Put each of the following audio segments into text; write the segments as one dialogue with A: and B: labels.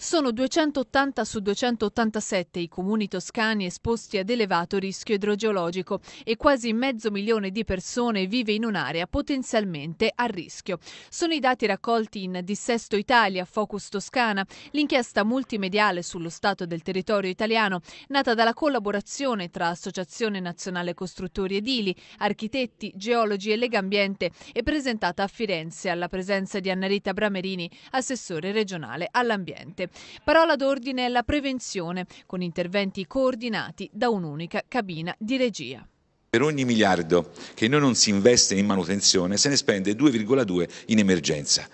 A: Sono 280 su 287 i comuni toscani esposti ad elevato rischio idrogeologico e quasi mezzo milione di persone vive in un'area potenzialmente a rischio. Sono i dati raccolti in Dissesto Italia, Focus Toscana, l'inchiesta multimediale sullo stato del territorio italiano, nata dalla collaborazione tra Associazione Nazionale Costruttori Edili, Architetti, Geologi e Legambiente e presentata a Firenze alla presenza di Annarita Bramerini, assessore regionale all'ambiente. Parola d'ordine è la prevenzione, con interventi coordinati da un'unica cabina di regia.
B: Per ogni miliardo che noi non si investe in manutenzione se ne spende 2,2 in emergenza.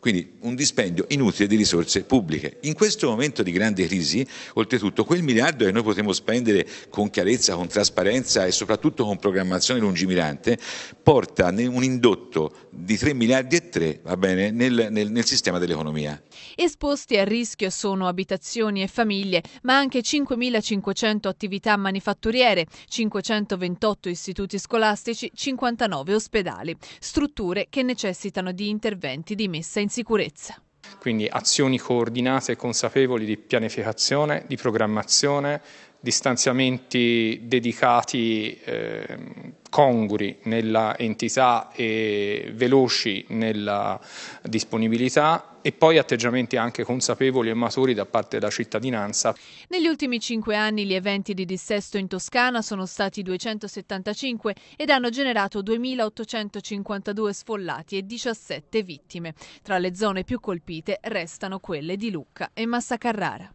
B: Quindi un dispendio inutile di risorse pubbliche. In questo momento di grande crisi, oltretutto, quel miliardo che noi potremo spendere con chiarezza, con trasparenza e soprattutto con programmazione lungimirante, porta un indotto di 3 miliardi e 3 va bene, nel, nel, nel sistema dell'economia.
A: Esposti a rischio sono abitazioni e famiglie, ma anche 5.500 attività manifatturiere, 528 istituti scolastici, 59 ospedali, strutture che necessitano di interventi di messa in sicurezza.
C: Quindi azioni coordinate e consapevoli di pianificazione, di programmazione, di stanziamenti dedicati eh, conguri nella entità e veloci nella disponibilità e poi atteggiamenti anche consapevoli e maturi da parte della cittadinanza.
A: Negli ultimi cinque anni gli eventi di dissesto in Toscana sono stati 275 ed hanno generato 2.852 sfollati e 17 vittime. Tra le zone più colpite restano quelle di Lucca e Massa Carrara.